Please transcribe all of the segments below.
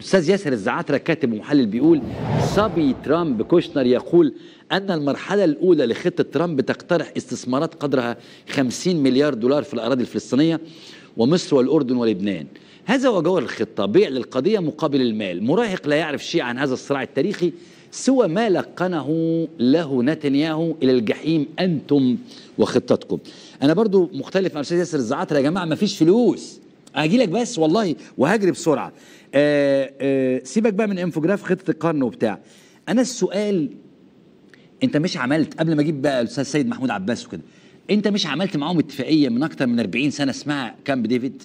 الاستاذ ياسر الزعاتره كاتب ومحلل بيقول صبي ترامب كوشنر يقول ان المرحله الاولى لخطه ترامب تقترح استثمارات قدرها 50 مليار دولار في الاراضي الفلسطينيه ومصر والاردن ولبنان هذا هو جوهر الخطه بيع للقضيه مقابل المال مراهق لا يعرف شيء عن هذا الصراع التاريخي سوى ما لقنه له نتنياهو الى الجحيم انتم وخطتكم انا برضو مختلف مع الاستاذ ياسر الزعاتره يا جماعه ما فيش فلوس هاجي لك بس والله وهجري بسرعه آآ آه، آآ آه، سيبك بقى من انفوجراف خطه القرن وبتاع انا السؤال انت مش عملت قبل ما اجيب بقى الاستاذ سيد محمود عباس وكده انت مش عملت معاهم اتفاقيه من اكتر من 40 سنه اسمها كامب ديفيد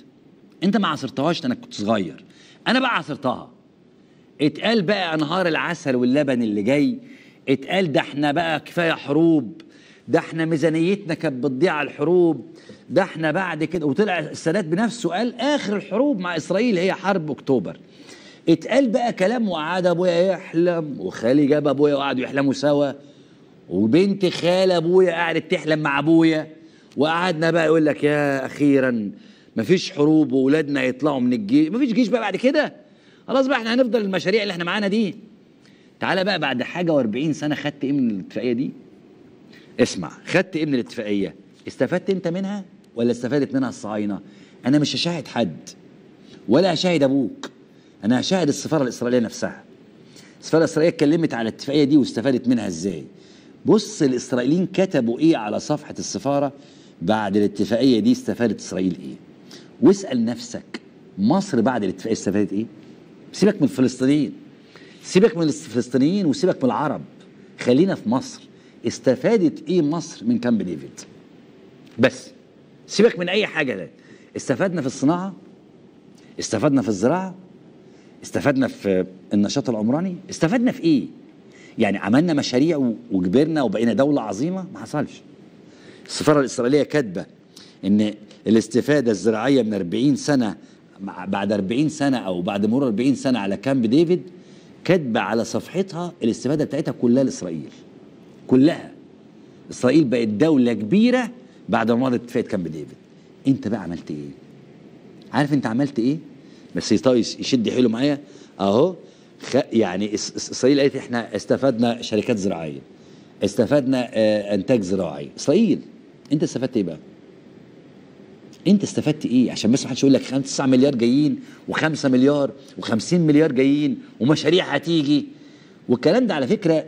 انت ما عصرتهاش انا كنت صغير انا بقى عصرتها اتقال بقى انهار العسل واللبن اللي جاي اتقال ده احنا بقى كفايه حروب ده احنا ميزانيتنا كانت بتضيع على الحروب ده احنا بعد كده وطلع السادات بنفسه قال اخر الحروب مع اسرائيل هي حرب اكتوبر اتقال بقى كلام وقعد ابويا يحلم وخالي جاب ابويا وقعدوا يحلموا سوا وبنت خال ابويا قعدت تحلم مع ابويا وقعدنا بقى يقول لك يا اخيرا مفيش حروب واولادنا يطلعوا من الجيش مفيش جيش بقى بعد كده خلاص بقى احنا هنفضل المشاريع اللي احنا معانا دي تعالى بقى بعد حاجه و40 سنه خدت ايه من الاتفاقيه دي اسمع خدت ايه من الاتفاقيه استفدت انت منها ولا استفادت منها الصهاينه انا مش هشاهد حد ولا هشاهد ابوك انا هشاهد السفاره الاسرائيليه نفسها السفاره الاسرائيليه اتكلمت على الاتفاقيه دي واستفادت منها ازاي بص الاسرائيليين كتبوا ايه على صفحه السفاره بعد الاتفاقيه دي استفادت اسرائيل ايه واسال نفسك مصر بعد الاتفاقيه استفادت ايه سيبك من الفلسطينيين سيبك من الفلسطينيين وسيبك من العرب خلينا في مصر استفادت ايه مصر من كامب ديفيد بس سيبك من اي حاجه ده استفدنا في الصناعه استفدنا في الزراعه استفدنا في النشاط العمراني استفدنا في ايه يعني عملنا مشاريع وكبرنا وبقينا دولة عظيمة ما حصلش السفارة الإسرائيلية كاتبة إن الاستفادة الزراعية من 40 سنة بعد 40 سنة أو بعد مرور 40 سنة على كامب ديفيد كاتبة على صفحتها الاستفادة بتاعتها كلها لإسرائيل كلها اسرائيل بقت دوله كبيره بعد ما مضت اتفاقيه كامب ديفيد انت بقى عملت ايه عارف انت عملت ايه بس طايس يشد حيله معايا اهو خ... يعني اسرائيل قالت احنا استفدنا شركات زراعيه استفدنا آه انتاج زراعي اسرائيل انت استفدت ايه بقى انت استفدت ايه عشان بس ما حدش يقول لك 9 مليار جايين و5 مليار و50 مليار جايين ومشاريع هتيجي والكلام ده على فكره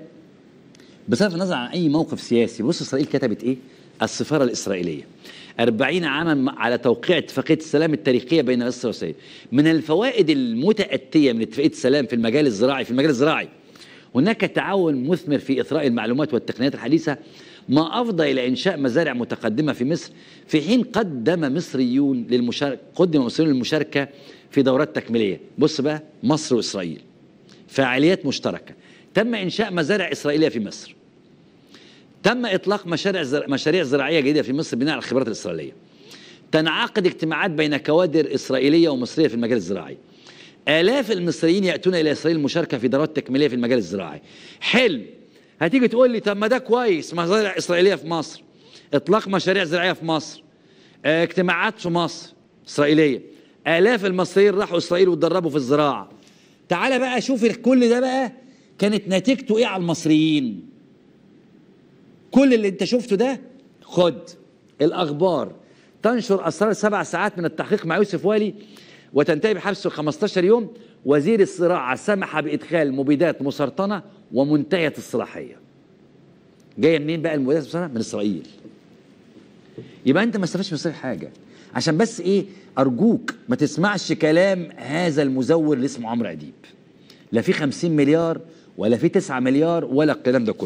بصرف النظر عن أي موقف سياسي بص إسرائيل كتبت إيه السفارة الإسرائيلية 40 عاما على توقيع اتفاقية السلام التاريخية بين مصر وإسرائيل من الفوائد المتأتية من اتفاقية السلام في المجال الزراعي في المجال الزراعي هناك تعاون مثمر في إثراء المعلومات والتقنيات الحديثة ما أفضى إلى إنشاء مزارع متقدمة في مصر في حين قدم مصريون للمشاركة قدم مصريون للمشاركة في دورات تكميلية بص بقى مصر وإسرائيل فعاليات مشتركة تم إنشاء مزارع إسرائيلية في مصر تم إطلاق مشاريع زر... مشاريع زراعية جديدة في مصر بناء على الخبرات الإسرائيلية تنعقد اجتماعات بين كوادر إسرائيلية ومصرية في المجال الزراعي آلاف المصريين يأتون إلى إسرائيل المشاركة في دورات تكميلية في المجال الزراعي حلم هتيجي تقول لي طب ما ده كويس مزارع إسرائيلية في مصر إطلاق مشاريع زراعية في مصر آه، اجتماعات في مصر إسرائيلية آلاف المصريين راحوا إسرائيل واتدربوا في الزراعة تعال بقى شوف كل ده بقى كانت نتيجته إيه على المصريين كل اللي انت شفته ده خد الاخبار تنشر اسرار سبع ساعات من التحقيق مع يوسف والي وتنتهي بحبسه 15 يوم وزير الصراع سمح بادخال مبيدات مسرطنه ومنتهيه الصلاحيه جايه منين بقى المبيدات المسرطنه من اسرائيل يبقى انت ما استفدتش من اسرائيل حاجه عشان بس ايه ارجوك ما تسمعش كلام هذا المزور اللي اسمه عمرو اديب لا في 50 مليار ولا في 9 مليار ولا الكلام ده كله